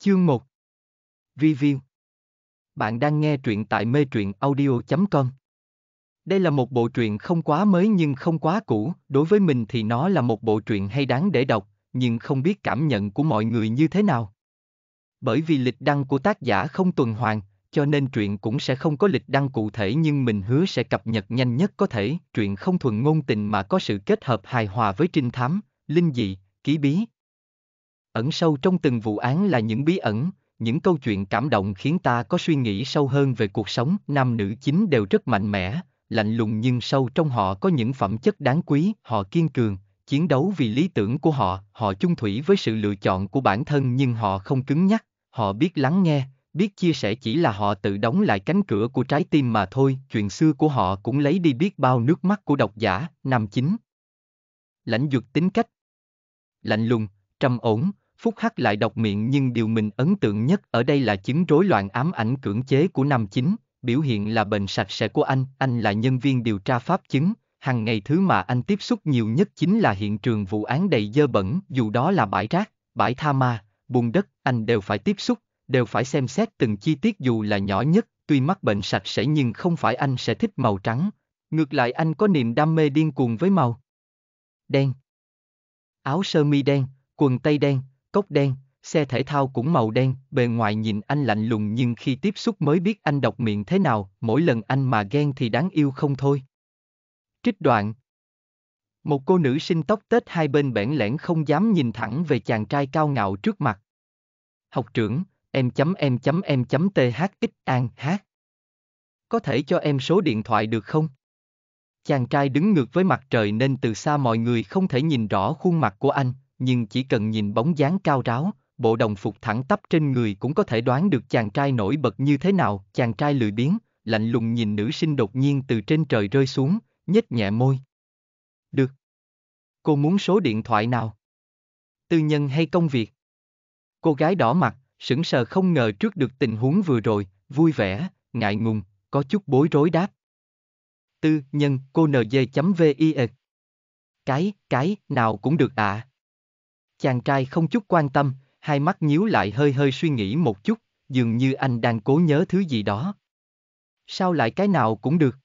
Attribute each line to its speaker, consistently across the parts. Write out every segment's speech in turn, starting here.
Speaker 1: Chương 1 Review Bạn đang nghe truyện tại mê truyện audio.com Đây là một bộ truyện không quá mới nhưng không quá cũ, đối với mình thì nó là một bộ truyện hay đáng để đọc, nhưng không biết cảm nhận của mọi người như thế nào. Bởi vì lịch đăng của tác giả không tuần hoàn, cho nên truyện cũng sẽ không có lịch đăng cụ thể nhưng mình hứa sẽ cập nhật nhanh nhất có thể, truyện không thuần ngôn tình mà có sự kết hợp hài hòa với trinh thám, linh dị, ký bí, Ẩn sâu trong từng vụ án là những bí ẩn, những câu chuyện cảm động khiến ta có suy nghĩ sâu hơn về cuộc sống. Nam nữ chính đều rất mạnh mẽ, lạnh lùng nhưng sâu trong họ có những phẩm chất đáng quý, họ kiên cường, chiến đấu vì lý tưởng của họ, họ chung thủy với sự lựa chọn của bản thân nhưng họ không cứng nhắc, họ biết lắng nghe, biết chia sẻ chỉ là họ tự đóng lại cánh cửa của trái tim mà thôi, chuyện xưa của họ cũng lấy đi biết bao nước mắt của độc giả, nam chính. Lãnh dược tính cách Lạnh lùng, trầm ổn, Phúc Hắc lại đọc miệng nhưng điều mình ấn tượng nhất ở đây là chứng rối loạn ám ảnh cưỡng chế của nam chính, biểu hiện là bệnh sạch sẽ của anh, anh là nhân viên điều tra pháp chứng, hàng ngày thứ mà anh tiếp xúc nhiều nhất chính là hiện trường vụ án đầy dơ bẩn, dù đó là bãi rác, bãi tha ma, bùn đất, anh đều phải tiếp xúc, đều phải xem xét từng chi tiết dù là nhỏ nhất, tuy mắc bệnh sạch sẽ nhưng không phải anh sẽ thích màu trắng, ngược lại anh có niềm đam mê điên cuồng với màu đen. Áo sơ mi đen, quần tây đen, cốc đen, xe thể thao cũng màu đen, bề ngoài nhìn anh lạnh lùng nhưng khi tiếp xúc mới biết anh độc miệng thế nào, mỗi lần anh mà ghen thì đáng yêu không thôi. Trích đoạn Một cô nữ sinh tóc tết hai bên bẽn lẽn không dám nhìn thẳng về chàng trai cao ngạo trước mặt. Học trưởng, em chấm em chấm em chấm thx an hát. Có thể cho em số điện thoại được không? Chàng trai đứng ngược với mặt trời nên từ xa mọi người không thể nhìn rõ khuôn mặt của anh, nhưng chỉ cần nhìn bóng dáng cao ráo, bộ đồng phục thẳng tắp trên người cũng có thể đoán được chàng trai nổi bật như thế nào. Chàng trai lười biếng, lạnh lùng nhìn nữ sinh đột nhiên từ trên trời rơi xuống, nhếch nhẹ môi. Được. Cô muốn số điện thoại nào? Tư nhân hay công việc? Cô gái đỏ mặt, sững sờ không ngờ trước được tình huống vừa rồi, vui vẻ, ngại ngùng, có chút bối rối đáp. Tư nhân cô nd.vi e. Cái, cái, nào cũng được ạ. À. Chàng trai không chút quan tâm, hai mắt nhíu lại hơi hơi suy nghĩ một chút, dường như anh đang cố nhớ thứ gì đó. Sao lại cái nào cũng được?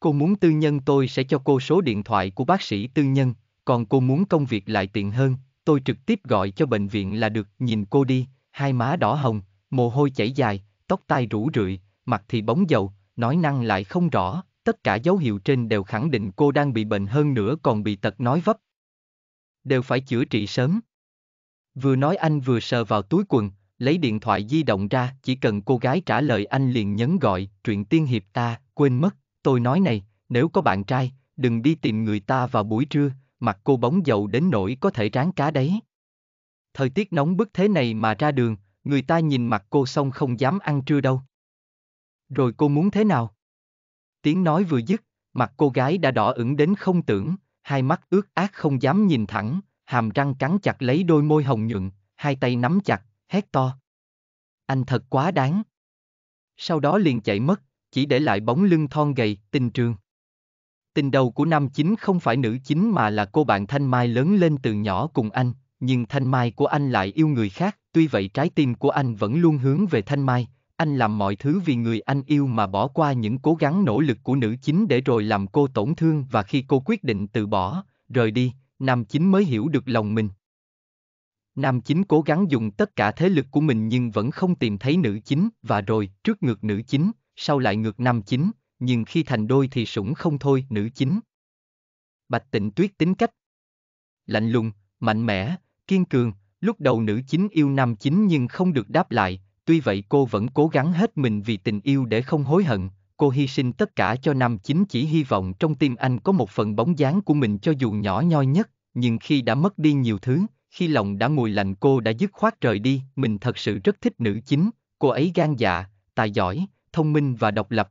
Speaker 1: Cô muốn tư nhân tôi sẽ cho cô số điện thoại của bác sĩ tư nhân, còn cô muốn công việc lại tiện hơn, tôi trực tiếp gọi cho bệnh viện là được. Nhìn cô đi, hai má đỏ hồng, mồ hôi chảy dài, tóc tai rũ rượi, mặt thì bóng dầu, nói năng lại không rõ, tất cả dấu hiệu trên đều khẳng định cô đang bị bệnh hơn nữa còn bị tật nói vấp, đều phải chữa trị sớm. Vừa nói anh vừa sờ vào túi quần, lấy điện thoại di động ra, chỉ cần cô gái trả lời anh liền nhấn gọi, truyện tiên hiệp ta, quên mất, tôi nói này, nếu có bạn trai, đừng đi tìm người ta vào buổi trưa, mặt cô bóng dầu đến nỗi có thể ráng cá đấy. Thời tiết nóng bức thế này mà ra đường, người ta nhìn mặt cô xong không dám ăn trưa đâu. Rồi cô muốn thế nào? Tiếng nói vừa dứt, mặt cô gái đã đỏ ửng đến không tưởng, hai mắt ướt ác không dám nhìn thẳng, hàm răng cắn chặt lấy đôi môi hồng nhuận, hai tay nắm chặt, hét to. Anh thật quá đáng. Sau đó liền chạy mất, chỉ để lại bóng lưng thon gầy, tình trường. Tình đầu của nam chính không phải nữ chính mà là cô bạn Thanh Mai lớn lên từ nhỏ cùng anh, nhưng Thanh Mai của anh lại yêu người khác, tuy vậy trái tim của anh vẫn luôn hướng về Thanh Mai, anh làm mọi thứ vì người anh yêu mà bỏ qua những cố gắng nỗ lực của nữ chính để rồi làm cô tổn thương và khi cô quyết định từ bỏ, rời đi, nam chính mới hiểu được lòng mình. Nam chính cố gắng dùng tất cả thế lực của mình nhưng vẫn không tìm thấy nữ chính và rồi trước ngược nữ chính, sau lại ngược nam chính, nhưng khi thành đôi thì sủng không thôi nữ chính. Bạch tịnh tuyết tính cách lạnh lùng, mạnh mẽ, kiên cường, lúc đầu nữ chính yêu nam chính nhưng không được đáp lại, Tuy vậy cô vẫn cố gắng hết mình vì tình yêu để không hối hận, cô hy sinh tất cả cho nam chính chỉ hy vọng trong tim anh có một phần bóng dáng của mình cho dù nhỏ nhoi nhất, nhưng khi đã mất đi nhiều thứ, khi lòng đã nguội lạnh cô đã dứt khoát rời đi, mình thật sự rất thích nữ chính, cô ấy gan dạ, tài giỏi, thông minh và độc lập.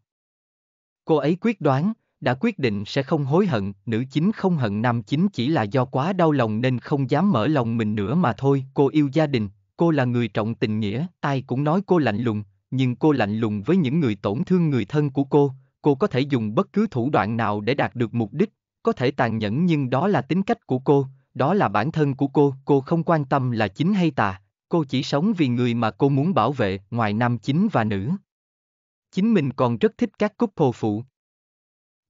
Speaker 1: Cô ấy quyết đoán, đã quyết định sẽ không hối hận, nữ chính không hận nam chính chỉ là do quá đau lòng nên không dám mở lòng mình nữa mà thôi, cô yêu gia đình, Cô là người trọng tình nghĩa, ai cũng nói cô lạnh lùng, nhưng cô lạnh lùng với những người tổn thương người thân của cô, cô có thể dùng bất cứ thủ đoạn nào để đạt được mục đích, có thể tàn nhẫn nhưng đó là tính cách của cô, đó là bản thân của cô, cô không quan tâm là chính hay tà, cô chỉ sống vì người mà cô muốn bảo vệ, ngoài nam chính và nữ. Chính mình còn rất thích các couple phụ.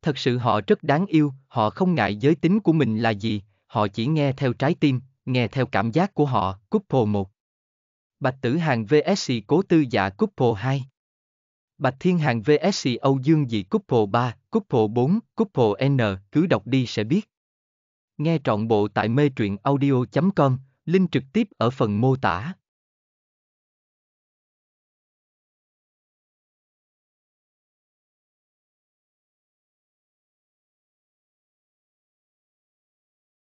Speaker 1: Thật sự họ rất đáng yêu, họ không ngại giới tính của mình là gì, họ chỉ nghe theo trái tim, nghe theo cảm giác của họ, couple một Bạch Tử Hàng VSC Cố Tư Dạ Couple 2 Bạch Thiên Hàng VSC Âu Dương Dị Couple 3, Couple 4, Couple N, cứ đọc đi sẽ biết. Nghe trọn bộ tại mê truyện audio.com, link trực tiếp ở phần mô tả.